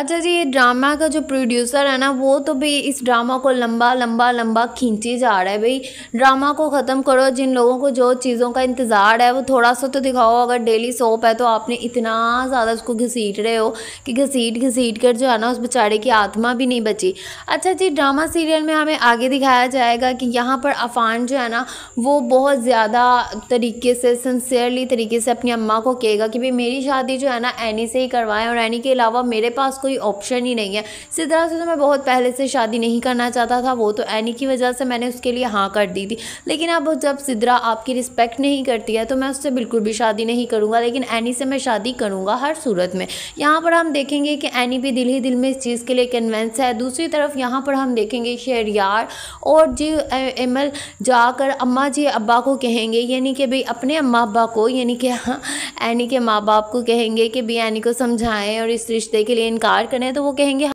अच्छा जी ये ड्रामा का जो प्रोड्यूसर है ना वो तो भाई इस ड्रामा को लंबा लंबा लंबा खींचे जा रहा है भाई ड्रामा को ख़त्म करो जिन लोगों को जो चीज़ों का इंतज़ार है वो थोड़ा सा तो दिखाओ अगर डेली सोप है तो आपने इतना ज़्यादा उसको घसीट रहे हो कि घसीट घसीट कर जो है ना उस बेचारे की आत्मा भी नहीं बची अच्छा जी ड्रामा सीरियल में हमें आगे दिखाया जाएगा कि यहाँ पर अफान जो है ना वो बहुत ज़्यादा तरीके से सिंसियरली तरीके से अपनी अम्मा को कहेगा कि भाई मेरी शादी जो है ना एनी से ही करवाएं और एनी के अलावा मेरे पास कोई ऑप्शन ही नहीं है सिद्धराज से तो मैं बहुत पहले से शादी नहीं करना चाहता था वो तो एनी की वजह से मैंने उसके लिए हाँ कर दी थी लेकिन अब जब सिद्धरा आपकी रिस्पेक्ट नहीं करती है तो मैं उससे बिल्कुल भी शादी नहीं करूँगा लेकिन एनी से मैं शादी करूँगा हर सूरत में यहाँ पर हम देखेंगे कि एनी भी दिल ही दिल में इस चीज़ के लिए कन्वेंस है दूसरी तरफ यहाँ पर हम देखेंगे यार और जी एमल जाकर अम्मा जी अब्बा को कहेंगे यानी कि भाई अपने अम्मा अब्बा को यानी कि हाँ, एनी के माँ बाप को कहेंगे कि भी एनी को समझाएं और इस रिश्ते के लिए इनकार करें तो वो कहेंगे